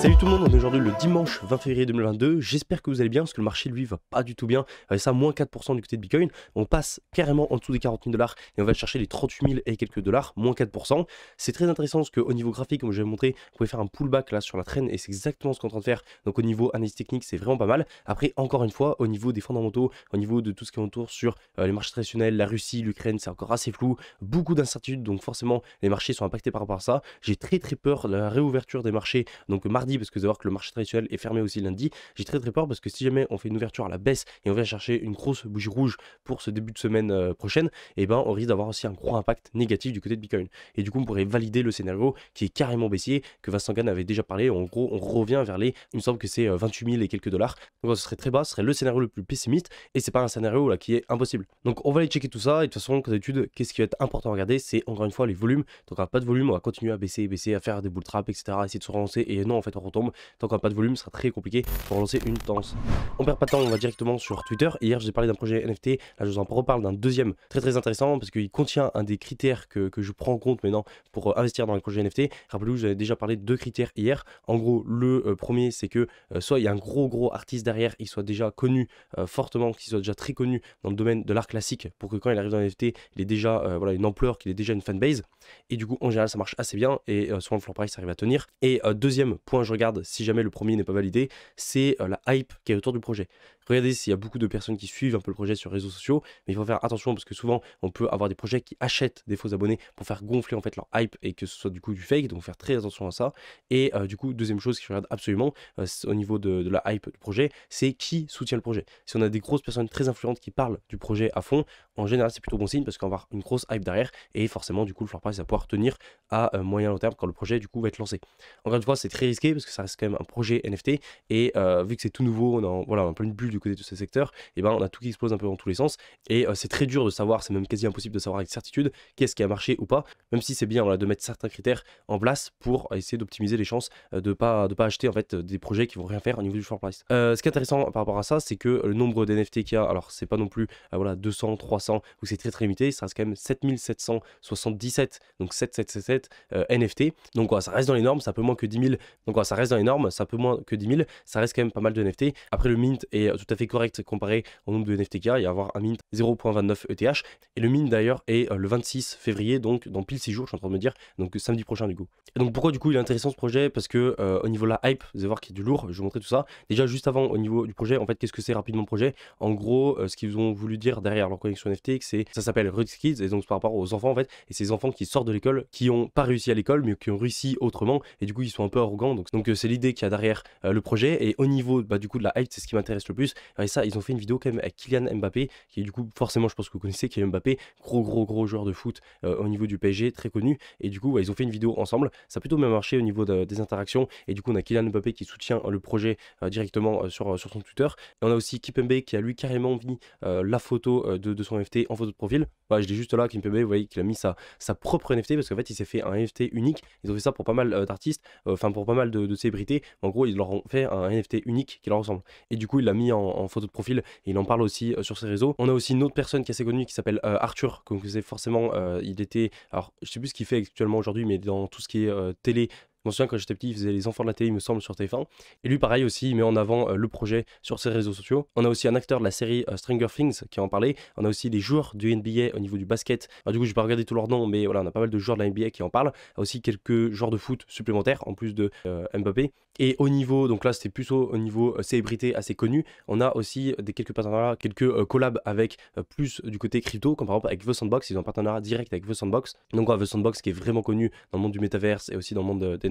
Salut tout le monde, on est aujourd'hui le dimanche 20 février 2022. J'espère que vous allez bien parce que le marché lui va pas du tout bien. avec ça, moins 4% du côté de Bitcoin. On passe carrément en dessous des 40 000 dollars et on va chercher les 38 000 et quelques dollars, moins 4%. C'est très intéressant parce qu'au niveau graphique, comme je vais vous montrer, vous pouvez faire un pullback là sur la traîne et c'est exactement ce qu'on est en train de faire. Donc au niveau analyse technique, c'est vraiment pas mal. Après, encore une fois, au niveau des fondamentaux, au niveau de tout ce qui est autour sur euh, les marchés traditionnels, la Russie, l'Ukraine, c'est encore assez flou. Beaucoup d'incertitudes, donc forcément, les marchés sont impactés par rapport à ça. J'ai très très peur de la réouverture des marchés. Donc mardi parce que vous voir que le marché traditionnel est fermé aussi lundi, j'ai très très peur parce que si jamais on fait une ouverture à la baisse et on vient chercher une grosse bougie rouge pour ce début de semaine euh, prochaine, et eh ben on risque d'avoir aussi un gros impact négatif du côté de Bitcoin. Et du coup, on pourrait valider le scénario qui est carrément baissier, que Vincent Gann avait déjà parlé. En gros, on revient vers les, il me semble que c'est 28 euh, 000 et quelques dollars. Donc ce serait très bas, ce serait le scénario le plus pessimiste, et c'est pas un scénario là qui est impossible. Donc on va aller checker tout ça, et de toute façon, comme d'habitude, qu'est-ce qui va être important à regarder, c'est encore une fois les volumes. Donc on pas de volume, on va continuer à baisser, baisser, à faire des bull traps, etc., essayer de se relancer, et non, en fait, tombe retombe. Tant qu'on n'a pas de volume, sera très compliqué pour lancer une tendance. On perd pas de temps, on va directement sur Twitter. Hier, j'ai parlé d'un projet NFT. Là, je vous en reparle d'un deuxième très très intéressant parce qu'il contient un des critères que, je prends en compte maintenant pour euh, investir dans les projets NFT. Rappelez-vous, j'avais déjà parlé de deux critères hier. En gros, le euh, premier, c'est que euh, soit il y a un gros gros artiste derrière, il soit déjà connu fortement, qu'il soit déjà très connu dans le domaine de l'art classique pour que quand il arrive dans NFT, il ait déjà voilà, une ampleur, qu'il ait déjà une fanbase. Et du coup, en général, ça marche assez bien et souvent le floor price arrive à tenir. Et deuxième point, regarde si jamais le premier n'est pas validé, c'est euh, la hype qui est autour du projet. Regardez s'il y a beaucoup de personnes qui suivent un peu le projet sur les réseaux sociaux, mais il faut faire attention parce que souvent on peut avoir des projets qui achètent des faux abonnés pour faire gonfler en fait leur hype et que ce soit du coup du fake, donc faire très attention à ça. Et euh, du coup, deuxième chose qui je regarde absolument euh, au niveau de, la hype du projet, c'est qui soutient le projet. Si on a des grosses personnes très influentes qui parlent du projet à fond, en général c'est plutôt bon signe parce qu'on va avoir une grosse hype derrière et forcément du coup le floor price va pouvoir tenir à euh, moyen long terme quand le projet du coup va être lancé. Encore une fois, c'est très risqué parce que ça reste quand même un projet NFT et vu que c'est tout nouveau, on a, voilà, peu une bulle du côté de ce secteur, et eh ben on a tout qui explose un peu dans tous les sens. Et euh, c'est très dur de savoir, c'est même quasi impossible de savoir avec certitude qu'est-ce qui a marché ou pas, même si c'est bien de mettre certains critères en place pour essayer d'optimiser les chances euh, de pas de pas acheter en fait des projets qui vont rien faire au niveau du short price. Euh, ce qui est intéressant par rapport à ça, c'est que le nombre d'NFT qu'il y a, alors c'est pas non plus voilà 200, 300 ou c'est très très limité, ça reste quand même 7777 donc 7777 NFT. Donc ça reste dans les normes, ça peut moins que 10 000. Donc ça reste dans les normes, ça peut moins que 10 000, ça reste quand même pas mal de NFT. Après le mint et tout à fait correct comparé au nombre de NFTK et avoir un mint 0.29 ETH. Et le mint d'ailleurs est euh, le 26 février, donc dans pile 6 jours, je suis en train de me dire, donc euh, samedi prochain du coup. Et donc pourquoi du coup il est intéressant ce projet Parce que euh, au niveau de la hype, vous allez voir qu'il y a du lourd, je vais vous montrer tout ça. Déjà juste avant au niveau du projet, en fait qu'est-ce que c'est rapidement le projet En gros, ce qu'ils ont voulu dire derrière leur connexion NFT, c'est ça s'appelle Rux Kids, et donc c'est par rapport aux enfants en fait, et ces enfants qui sortent de l'école, qui ont pas réussi à l'école, mais qui ont réussi autrement, et du coup ils sont un peu arrogants. Donc c'est l'idée qu'il y a derrière le projet. Et au niveau bah, du coup de la hype, c'est ce qui m'intéresse le plus. Et ça, ils ont fait une vidéo quand même avec Kylian Mbappé, qui est du coup, forcément, je pense que vous connaissez Kylian Mbappé, gros, gros, gros joueur de foot euh, au niveau du PSG, très connu. Et du coup, ils ont fait une vidéo ensemble. Ça a plutôt bien marché au niveau des interactions. Et du coup, on a Kylian Mbappé qui soutient euh, le projet euh, directement sur, sur son Twitter. Et on a aussi Kipembe qui a lui carrément mis la photo de, son NFT en photo de profil. Bah, je l'ai juste là, Kipembe, vous voyez qu'il a mis sa, sa propre NFT parce qu'en fait, il s'est fait un NFT unique. Ils ont fait ça pour pas mal d'artistes, enfin, pour pas mal de, de célébrités. En gros, ils leur ont fait un NFT unique qui leur ressemble. Et du coup, il l'a mis en en, photo de profil et il en parle aussi euh, sur ses réseaux. On a aussi une autre personne qui est assez connue qui s'appelle euh, Arthur, comme vous savez forcément, euh, il était, alors je sais plus ce qu'il fait actuellement aujourd'hui, mais dans tout ce qui est télé, je me souviens quand j'étais petit, il faisait Les Enfants de la télé, il me semble, sur TF1. Et lui, pareil aussi, il met en avant euh, le projet sur ses réseaux sociaux. On a aussi un acteur de la série euh, Stranger Things qui en parlait. On a aussi des joueurs du NBA au niveau du basket. du coup, je vais pas regarder tous leurs noms, mais voilà, on a pas mal de joueurs de la NBA qui en parlent. a aussi quelques joueurs de foot supplémentaires, en plus de euh, Mbappé. Et au niveau, donc là, c'était plutôt au niveau célébrité assez connu. On a aussi des quelques partenariats, quelques collabs avec plus du côté crypto, comme par exemple avec The Sandbox. Ils ont un partenariat direct avec The Sandbox. Donc, voilà, The Sandbox qui est vraiment connu dans le monde du métaverse et aussi dans le monde des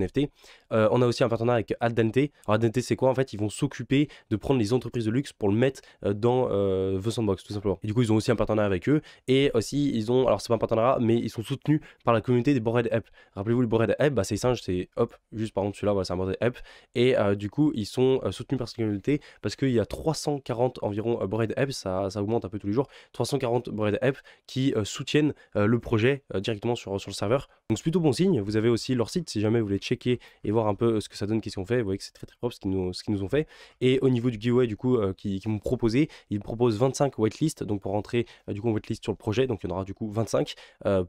euh, on a aussi un partenariat avec dente Alors c'est quoi En fait, ils vont s'occuper de prendre les entreprises de luxe pour le mettre euh, dans euh, The Sandbox, tout simplement. Et du coup, ils ont aussi un partenariat avec eux. Et aussi, ils ont, alors c'est pas un partenariat, mais ils sont soutenus par la communauté des Bored App. Rappelez-vous, le Bored App, bah, c'est singe, c'est hop, juste par contre celui-là, voilà, c'est un Bored App. Et euh, du coup, ils sont soutenus par cette communauté parce qu'il y a 340 environ Bored App, ça, ça augmente un peu tous les jours, 340 Bored App qui soutiennent le projet directement sur, sur le serveur. Donc c'est plutôt bon signe. Vous avez aussi leur site si jamais vous voulez et voir un peu euh, ce que ça donne, qu'est-ce qu'on fait. Vous voyez que c'est très très propre ce qu'ils nous, ce qu'ils nous, ont fait. Et au niveau du giveaway, du coup, euh, qui, qui m'ont proposé, ils proposent 25 whitelist, donc pour rentrer euh, du coup en whitelist sur le projet. Donc il y en aura du coup 25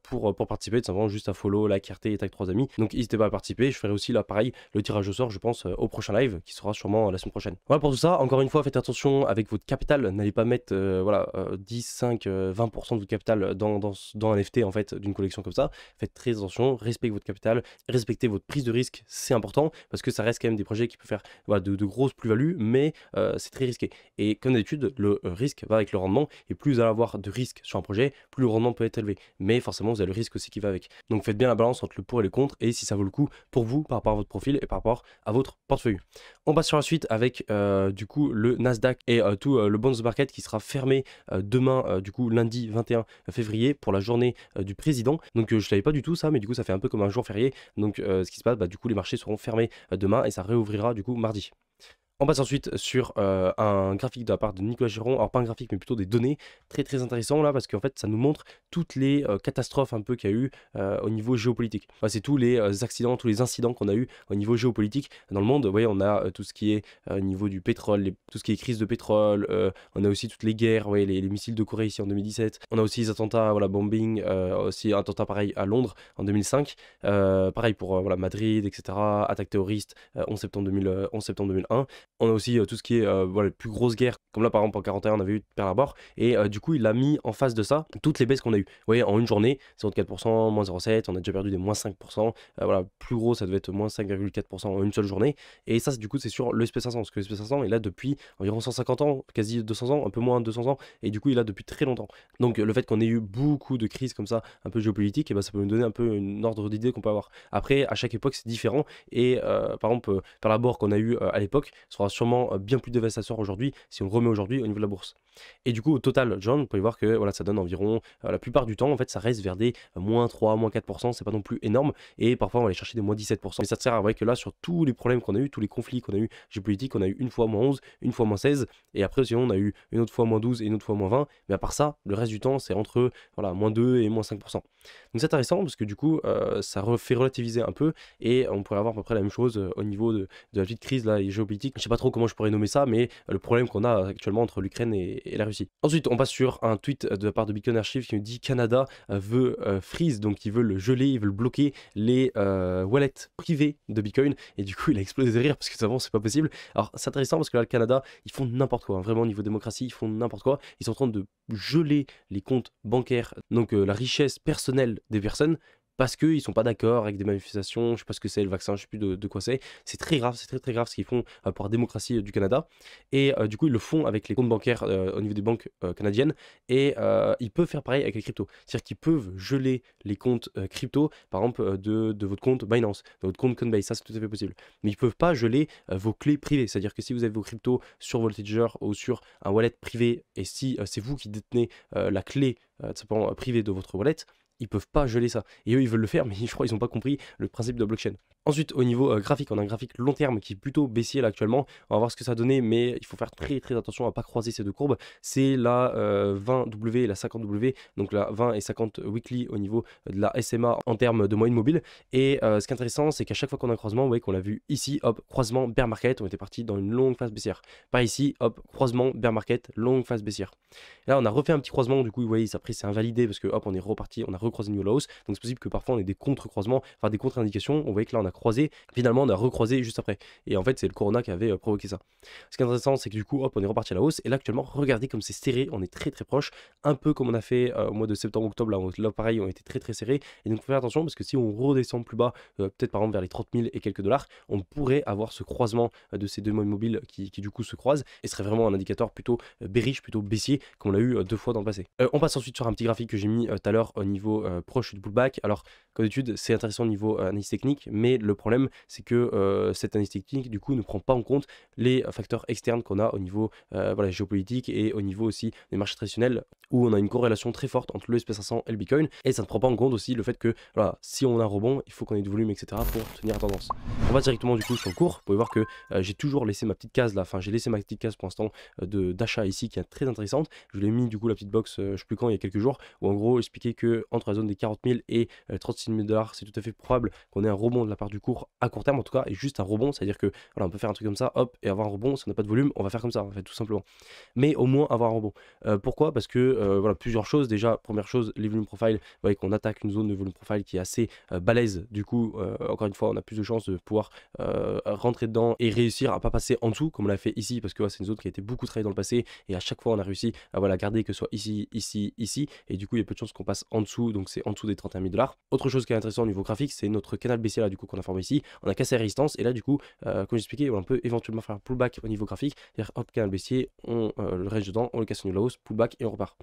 pour, pour participer, tout simplement juste à follow, la carte et tag trois amis. Donc n'hésitez pas à participer. Je ferai aussi là pareil le tirage au sort, je pense, au prochain live qui sera sûrement la semaine prochaine. Voilà pour tout ça. Encore une fois, faites attention avec votre capital. N'allez pas mettre voilà, 10, 5, 20% de votre capital dans, dans, un NFT en fait d'une collection comme ça. Faites très attention, respectez votre capital, respectez votre prise de risque, c'est important parce que ça reste quand même des projets qui peuvent faire de, grosses plus-values, mais euh, c'est très risqué. Et comme d'habitude, le euh, risque va avec le rendement et plus vous allez avoir de risque sur un projet, plus le rendement peut être élevé. Mais forcément, vous avez le risque aussi qui va avec. Donc faites bien la balance entre le pour et le contre et si ça vaut le coup pour vous par rapport à votre profil et par rapport à votre portefeuille. On passe sur la suite avec euh, du coup le Nasdaq et tout le bonds market qui sera fermé demain, du coup lundi 21 février pour la journée du président. Donc je savais pas du tout ça, mais du coup ça fait un peu comme un jour férié. Donc ce qui se passe, bah, du coup les marchés seront fermés euh, demain et ça réouvrira du coup mardi. On passe ensuite sur euh, un graphique de la part de Nicolas Giron, alors pas un graphique mais plutôt des données très très intéressant là parce qu'en fait ça nous montre toutes les euh, catastrophes un peu qu'il y a eu euh, au niveau géopolitique. c'est tous les accidents, tous les incidents qu'on a eu au niveau géopolitique dans le monde. Vous on a tout ce qui est au niveau du pétrole, tout ce qui est crise de pétrole, on a aussi toutes les guerres, les, missiles de Corée ici en 2017, on a aussi les attentats, voilà, bombing, aussi un attentat pareil à Londres en 2005, pareil pour Madrid, etc., attaque terroriste 11 septembre 2001 on a aussi euh, tout ce qui est euh, voilà, les plus grosses guerres, comme là par exemple en 41 on avait eu Pearl Harbor, et euh, du coup il a mis en face de ça toutes les baisses qu'on a eues. Vous voyez, en une journée, 54%, moins 0,7, on a déjà perdu des moins 5%, voilà, plus gros ça devait être moins 5,4% en une seule journée, et ça du coup c'est sur le SP500, parce que le SP500 est là depuis environ 150 ans, quasi 200 ans, un peu moins de 200 ans, et du coup il a depuis très longtemps. Donc le fait qu'on ait eu beaucoup de crises comme ça, un peu géopolitiques, et ben, ça peut nous donner un peu une ordre d'idée qu'on peut avoir. Après, à chaque époque c'est différent, et par exemple, Pearl qu'on a eu à l'époque, sera sûrement euh, bien plus dévastateur aujourd'hui si on remet aujourd'hui au niveau de la bourse. Et du coup, au total, John, vous pouvez voir que voilà, ça donne environ, euh, la plupart du temps, en fait, ça reste vers des euh, moins 3, moins 4%, c'est pas non plus énorme. Et parfois, on va aller chercher des moins 17%. Mais ça te sert à vrai que là, sur tous les problèmes qu'on a eu, tous les conflits qu'on a eu géopolitiques, on a eu une fois moins 11, une fois moins 16, et après, sinon, on a eu une autre fois moins 12 et une autre fois moins 20. Mais à part ça, le reste du temps, c'est entre voilà, moins 2 et moins 5%. Donc c'est intéressant parce que du coup, ça refait relativiser un peu et on pourrait avoir à peu près la même chose au niveau de, la la de crise là, géopolitique. Je sais pas trop comment je pourrais nommer ça, mais le problème qu'on a actuellement entre l'Ukraine et, la Russie. Ensuite, on passe sur un tweet de la part de Bitcoin Archive qui nous dit Canada euh, veut euh, freeze, donc ils veulent geler, ils veulent bloquer les euh, wallets privés de Bitcoin. Et du coup, il a explosé de rire parce que ça, bon, c'est pas possible. Alors, c'est intéressant parce que là, le Canada, ils font n'importe quoi. Hein. Vraiment, au niveau démocratie, ils font n'importe quoi. Ils sont en train de geler les comptes bancaires, donc la richesse personnelle des personnes, parce qu'ils ne sont pas d'accord avec des manifestations, je ne sais pas ce que c'est le vaccin, je ne sais plus de, quoi c'est. C'est très grave, c'est très très grave ce qu'ils font euh, pour la démocratie euh, du Canada. Et euh, du coup, ils le font avec les comptes bancaires au niveau des banques canadiennes. Et ils peuvent faire pareil avec les cryptos. C'est-à-dire qu'ils peuvent geler les comptes crypto, par exemple, de, votre compte Binance, de votre compte Coinbase. Ça, c'est tout à fait possible. Mais ils ne peuvent pas geler vos clés privées. C'est-à-dire que si vous avez vos cryptos sur Voltager ou sur un wallet privé, et si c'est vous qui détenez la clé privée de votre wallet, ils peuvent pas geler ça. Et eux, ils veulent le faire, mais je crois ils ont pas compris le principe de blockchain. Ensuite, au niveau euh, graphique, on a un graphique long terme qui est plutôt baissier là actuellement. On va voir ce que ça donnait, mais il faut faire très très attention à pas croiser ces deux courbes. C'est la 20W euh, et la 50W, donc la 20 et 50 weekly au niveau de la SMA en termes de moyenne mobile. Et euh, ce qui est intéressant, c'est qu'à chaque fois qu'on a un croisement, vous voyez qu'on l'a vu ici, hop, croisement bear market, on était parti dans une longue phase baissière. Par ici, hop, croisement bear market, longue phase baissière. là, on a refait un petit croisement, du coup, vous voyez, ça après c'est invalidé parce que hop, on est reparti, on a recroisé la hausse, Donc c'est possible que parfois on ait des contre-croisements, enfin des contre-indications. On voyait que là on a croisé, finalement on a recroisé juste après. Et en fait c'est le corona qui avait euh, provoqué ça. Ce qui est intéressant c'est que du coup hop on est reparti à la hausse. Et là actuellement regardez comme c'est serré, on est très très proche, un peu comme on a fait euh, au mois de septembre-octobre. Là, pareil on était très très serré. Et donc faut faire attention parce que si on redescend plus bas, euh, peut-être par exemple vers les 30 000 et quelques dollars, on pourrait avoir ce croisement de ces deux mobiles qui, qui du coup se croisent. Et ce serait vraiment un indicateur plutôt bearish, plutôt baissier comme on l'a eu deux fois dans le passé. on passe ensuite sur un petit graphique que j'ai mis tout à l'heure au niveau euh, proche du pullback. Alors, comme d'habitude, c'est intéressant au niveau euh, analyse technique, mais le problème, c'est que euh, cette analyse technique, du coup, ne prend pas en compte les facteurs externes qu'on a au niveau voilà, géopolitique et au niveau aussi des marchés traditionnels, où on a une corrélation très forte entre le SP500 et le Bitcoin. Et ça ne prend pas en compte aussi le fait que voilà, si on a un rebond, il faut qu'on ait du volume, etc. pour tenir tendance. On va directement du coup sur le cours. Vous pouvez voir que j'ai toujours laissé ma petite case là. Enfin, j'ai laissé ma petite case pour l'instant de d'achat ici qui est très intéressante. Je l'ai mis du coup la petite box, je sais plus quand, il y a quelques jours, où en gros expliquer que entre zone des 40 000 et 36 euh, 000 dollars, c'est tout à fait probable qu'on ait un rebond de la part du cours à court terme en tout cas, et juste un rebond, c'est-à-dire que voilà, on peut faire un truc comme ça, hop, et avoir un rebond, si on n'a pas de volume, on va faire comme ça, en fait, tout simplement. Mais au moins avoir un rebond. Euh, pourquoi Parce que euh, voilà, plusieurs choses. Déjà, première chose, les volume profile, vous voyez qu'on attaque une zone de volume profile qui est assez balèze. Du coup, encore une fois, on a plus de chances de pouvoir rentrer dedans et réussir à pas passer en dessous, comme on l'a fait ici, parce que c'est une zone qui a été beaucoup travaillée dans le passé, et à chaque fois, on a réussi à voilà, garder que ce soit ici, ici, ici, et du coup, il y a peu de chances qu'on passe en dessous. Donc, donc c'est en dessous des 31 000 dollars. Autre chose qui est intéressant au niveau graphique, c'est notre canal baissier là du coup qu'on a formé ici. On a cassé la résistance et là du coup, euh, comme j'expliquais, on peut éventuellement faire un pullback au niveau graphique. cest hop, canal baissier, on euh, le reste dedans, on le casse au niveau de la hausse, pullback et on repart.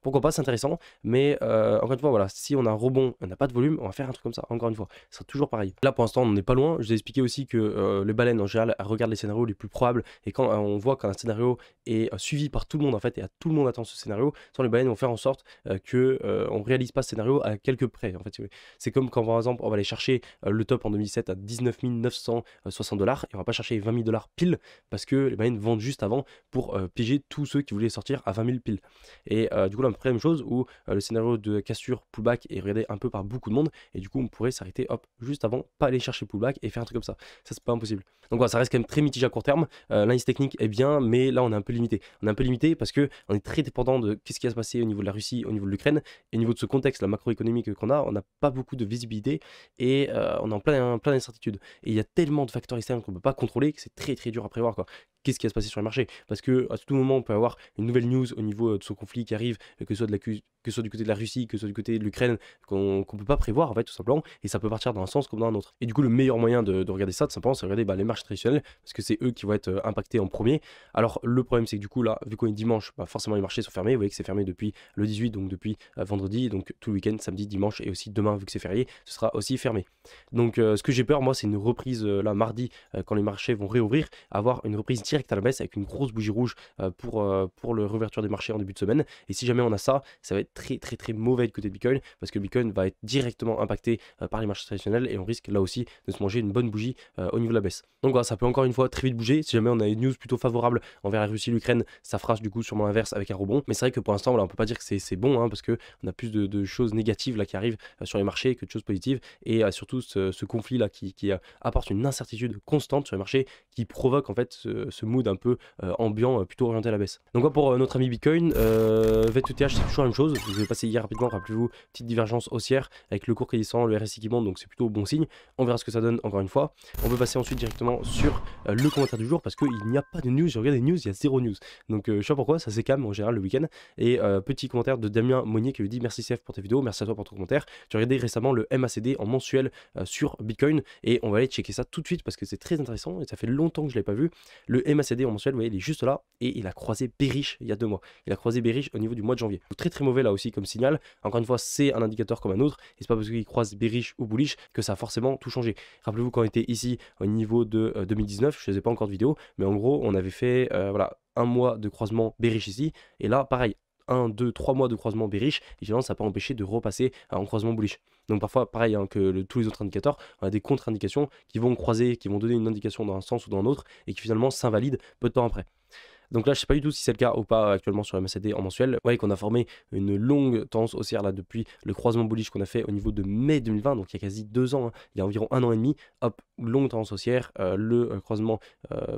Pourquoi pas, c'est intéressant, mais euh, encore une fois, voilà, si on a un rebond, on n'a pas de volume, on va faire un truc comme ça, encore une fois, ce sera toujours pareil. Là pour l'instant, on n'est pas loin. Je vous ai expliqué aussi que les baleines en général regardent les scénarios les plus probables et quand on voit qu'un scénario est suivi par tout le monde en fait et à tout le monde attend ce scénario, soit les baleines vont faire en sorte que on réalise pas à quelques près. En fait, c'est comme quand par exemple on va aller chercher euh, le top en 2007 à 19 960 dollars et on va pas chercher 20 000 dollars pile parce que les Marines vendent juste avant pour euh, piéger tous ceux qui voulaient sortir à 20 000 pile. Et euh, du coup, la même chose où le scénario de cassure pullback est regardé un peu par beaucoup de monde et du coup, on pourrait s'arrêter hop juste avant, pas aller chercher pullback et faire un truc comme ça. Ça, c'est pas impossible. Donc voilà, ça reste quand même très mitigé à court terme. L'indice technique est bien, mais là, on est un peu limité. On est un peu limité parce que on est très dépendant de qu'est-ce qui va se passer au niveau de la Russie, au niveau de l'Ukraine et au niveau de ce contexte la macroéconomie qu'on a, on n'a pas beaucoup de visibilité et euh, on est en plein, plein d'incertitudes. Et il y a tellement de facteurs externes qu'on ne peut pas contrôler que c'est très très dur à prévoir. Quoi qu'est-ce qui va se passer sur les marchés. Parce que à tout moment, on peut avoir une nouvelle news au niveau euh, de ce conflit qui arrive, euh, que ce soit, de la, que soit du côté de la Russie, que ce soit du côté de l'Ukraine, qu'on ne peut pas prévoir, en fait, tout simplement. Et ça peut partir dans un sens comme dans un autre. Et du coup, le meilleur moyen de, regarder ça, tout simplement, c'est regarder bah, les marchés traditionnels, parce que c'est eux qui vont être euh, impactés en premier. Alors, le problème, c'est que du coup, là, vu qu'on est dimanche, bah, forcément, les marchés sont fermés. Vous voyez que c'est fermé depuis le 18, donc depuis vendredi, donc tout le week-end, samedi, dimanche, et aussi demain, vu que c'est férié, ce sera aussi fermé. Donc, ce que j'ai peur, moi, c'est une reprise, là, mardi, quand les marchés vont réouvrir, avoir une reprise direct à la baisse avec une grosse bougie rouge euh, pour, euh, pour le réouverture des marchés en début de semaine. Et si jamais on a ça, ça va être très très très mauvais du côté Bitcoin parce que Bitcoin va être directement impacté euh, par les marchés traditionnels et on risque là aussi de se manger une bonne bougie au niveau de la baisse. Donc voilà, ça peut encore une fois très vite bouger. Si jamais on a une news plutôt favorable envers la Russie, l'Ukraine, ça fera du coup sûrement l'inverse avec un rebond. Mais c'est vrai que pour l'instant, on peut pas dire que c'est bon hein, parce que on a plus de, choses négatives là qui arrivent sur les marchés que de choses positives et surtout ce, conflit là qui, apporte une incertitude constante sur les marchés qui provoque en fait ce mood un peu euh, ambiant, euh, plutôt orienté à la baisse. Donc voilà pour euh, notre ami Bitcoin, VTTH e c'est toujours la même chose, je vais passer hier rapidement, rappelez-vous, petite divergence haussière avec le cours qui descend, le RSI qui monte, donc c'est plutôt bon signe, on verra ce que ça donne encore une fois. On peut passer ensuite directement sur le commentaire du jour parce qu'il n'y a pas de news, Je regarde les news, il y a zéro news. Donc je sais pas pourquoi, ça c'est en général le week-end. Et petit commentaire de Damien Monnier qui lui dit merci CF pour tes vidéos, merci à toi pour ton commentaire. Tu regardé récemment le MACD en mensuel sur Bitcoin et on va aller checker ça tout de suite parce que c'est très intéressant et ça fait longtemps que je l'ai pas vu. Le MACD mensuel, vous il est juste là et il a croisé Berich il y a deux mois. Il a croisé Berich au niveau du mois de janvier. Très très mauvais là aussi comme signal. Encore une fois, c'est un indicateur comme un autre et c'est pas parce qu'il croise Berrich ou Bullish que ça a forcément tout changé. Rappelez-vous quand on était ici au niveau de 2019, euh, je faisais pas encore de vidéo, mais en gros, on avait fait euh, voilà, un mois de croisement bearish ici. Et là, pareil, 1, 2, 3 mois de croisement bearish, évidemment, ça n'a pas empêché de repasser en croisement bullish. Donc parfois, pareil hein, que tous les autres indicateurs, on a des contre-indications qui vont croiser, qui vont donner une indication dans un sens ou dans un autre et qui finalement s'invalident peu de temps après. Donc là, je sais pas du tout si c'est le cas ou pas euh, actuellement sur MACD en mensuel. voyez qu'on a formé une longue tendance haussière là depuis le croisement bullish qu'on a fait au niveau de mai 2020, donc il y a quasi deux ans, hein. il y a environ un an et demi. Hop, longue tendance haussière. Euh, le euh, croisement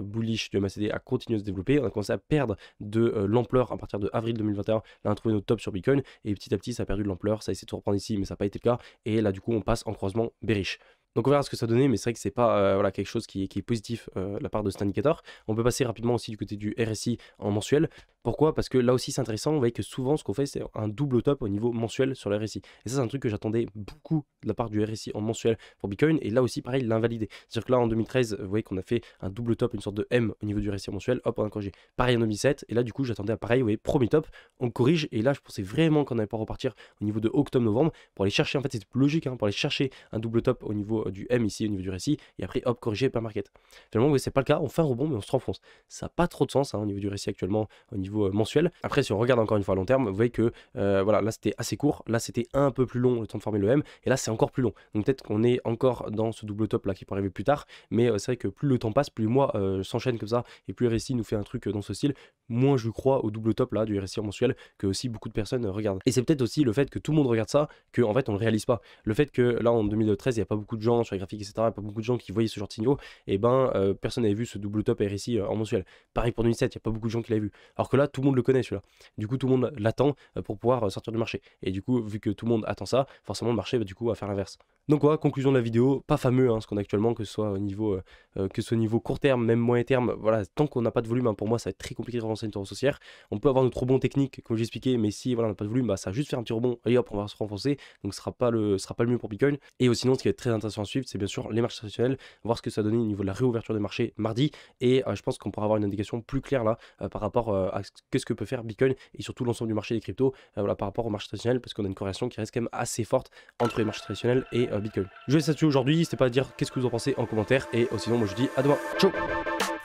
bullish de MACD a continué à se développer. On a commencé à perdre de l'ampleur à partir de avril 2021. Là, on a trouvé notre top sur Bitcoin et petit à petit, ça a perdu de l'ampleur. Ça a essayé de reprendre ici, mais ça n'a pas été le cas. Et là, du coup, on passe en croisement bearish. Donc on verra ce que ça donnait, mais c'est vrai que c'est pas euh, voilà, quelque chose qui, est positif euh, de la part de cet indicateur. On peut passer rapidement aussi du côté du RSI en mensuel. Pourquoi Parce que là aussi c'est intéressant, vous voyez que souvent ce qu'on fait c'est un double top au niveau mensuel sur le RSI. Et ça c'est un truc que j'attendais beaucoup de la part du RSI en mensuel pour Bitcoin. Et là aussi pareil, l'invalider. C'est-à-dire que là en 2013, vous voyez qu'on a fait un double top, une sorte de M au niveau du RSI mensuel. Hop, on a corrigé. Pareil en 2007. Et là du coup j'attendais à pareil, vous voyez, premier top, on corrige. Et là je pensais vraiment qu'on allait pas repartir au niveau de octobre-novembre pour aller chercher, en fait c'est logique, hein, pour aller chercher un double top au niveau euh, du M ici, au niveau du récit, et après, hop, corriger, pas market. Finalement, oui, c'est pas le cas, on fait un rebond, mais on se renfonce. Ça n'a pas trop de sens hein, au niveau du récit actuellement, au niveau euh, mensuel. Après, si on regarde encore une fois à long terme, vous voyez que euh, voilà, là c'était assez court, là c'était un peu plus long le temps de former le M, et là c'est encore plus long. Donc peut-être qu'on est encore dans ce double top là qui peut arriver plus tard, mais c'est vrai que plus le temps passe, plus moi mois s'enchaîne comme ça, et plus le récit nous fait un truc dans ce style, moins je crois au double top là du récit mensuel que aussi beaucoup de personnes regardent. Et c'est peut-être aussi le fait que tout le monde regarde ça, que en fait on ne réalise pas. Le fait que là en 2013 il n'y a pas beaucoup de gens sur les graphiques, etc., pas beaucoup de gens qui voyaient ce genre de signaux et ben euh, personne n'avait vu ce double top RSI euh, en mensuel. Pareil pour 2007, il n'y a pas beaucoup de gens qui l'avaient vu. Alors que là, tout le monde le connaît celui-là. Du coup, tout le monde l'attend euh, pour pouvoir sortir du marché. Et du coup, vu que tout le monde attend ça, forcément le marché va du coup à faire l'inverse. Donc voilà, conclusion de la vidéo, pas fameux hein, ce qu'on a actuellement, que ce soit au niveau, que ce soit niveau court terme, même moyen terme, voilà, tant qu'on n'a pas de volume, hein, pour moi ça va être très compliqué de renforcer une tendance haussière. On peut avoir trop bons techniques comme j'ai expliqué mais si voilà, on n'a pas de volume, bah, ça va juste faire un petit rebond, et hop, on va se renforcer, donc ce sera pas le, sera pas le mieux pour Bitcoin. Et sinon, ce qui est très intéressant suivre, c'est bien sûr les marchés traditionnels, voir ce que ça donne au niveau de la réouverture des marchés mardi. Et euh, je pense qu'on pourra avoir une indication plus claire là euh, par rapport euh, à ce que peut faire Bitcoin et surtout l'ensemble du marché des cryptos voilà, par rapport aux marchés traditionnels parce qu'on a une corrélation qui reste quand même assez forte entre les marchés traditionnels et Bitcoin. Je vais dessus aujourd'hui, n'hésitez pas à dire qu'est-ce que vous en pensez en commentaire et sinon moi je dis à demain. Ciao